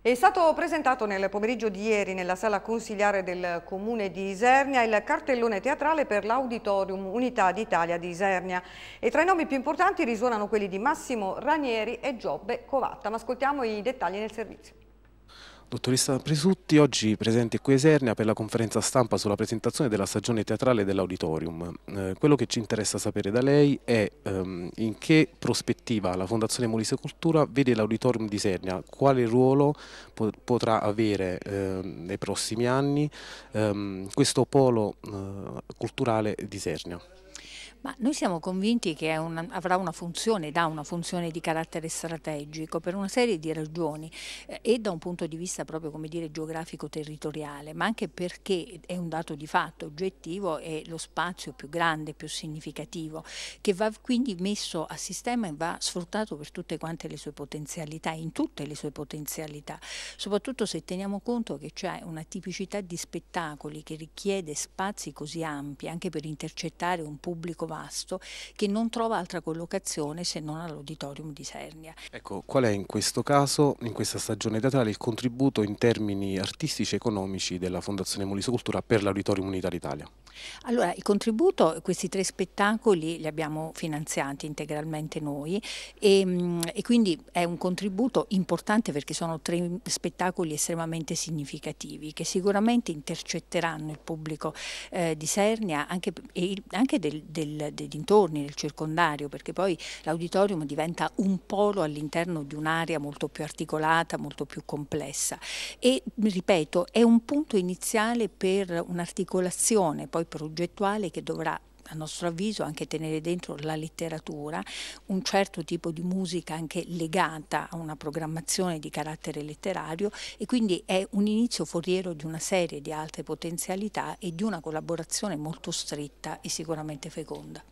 È stato presentato nel pomeriggio di ieri nella sala consigliare del comune di Isernia il cartellone teatrale per l'Auditorium Unità d'Italia di Isernia e tra i nomi più importanti risuonano quelli di Massimo Ranieri e Giobbe Covatta, ma ascoltiamo i dettagli nel servizio. Dottoressa Presutti, oggi presente qui a Esernia per la conferenza stampa sulla presentazione della stagione teatrale dell'Auditorium. Eh, quello che ci interessa sapere da lei è ehm, in che prospettiva la Fondazione Molise Cultura vede l'Auditorium di Esernia, quale ruolo po potrà avere eh, nei prossimi anni ehm, questo polo eh, culturale di Esernia. Ma noi siamo convinti che una, avrà una funzione, dà una funzione di carattere strategico per una serie di ragioni eh, e da un punto di vista proprio come dire geografico-territoriale, ma anche perché è un dato di fatto oggettivo, è lo spazio più grande, più significativo, che va quindi messo a sistema e va sfruttato per tutte quante le sue potenzialità, in tutte le sue potenzialità, soprattutto se teniamo conto che c'è una tipicità di spettacoli che richiede spazi così ampi anche per intercettare un pubblico vasto che non trova altra collocazione se non all'auditorium di Sernia. Ecco, qual è in questo caso, in questa stagione datale, il contributo in termini artistici e economici della Fondazione Cultura per l'Auditorium Unità d'Italia? Allora, il contributo, questi tre spettacoli li abbiamo finanziati integralmente noi e, mm, e quindi è un contributo importante perché sono tre spettacoli estremamente significativi che sicuramente intercetteranno il pubblico eh, di Sernia anche, e, anche del, del, dei dintorni, del circondario, perché poi l'auditorium diventa un polo all'interno di un'area molto più articolata, molto più complessa e ripeto, è un punto iniziale per un'articolazione poi progettuale che dovrà a nostro avviso anche tenere dentro la letteratura, un certo tipo di musica anche legata a una programmazione di carattere letterario e quindi è un inizio foriero di una serie di altre potenzialità e di una collaborazione molto stretta e sicuramente feconda.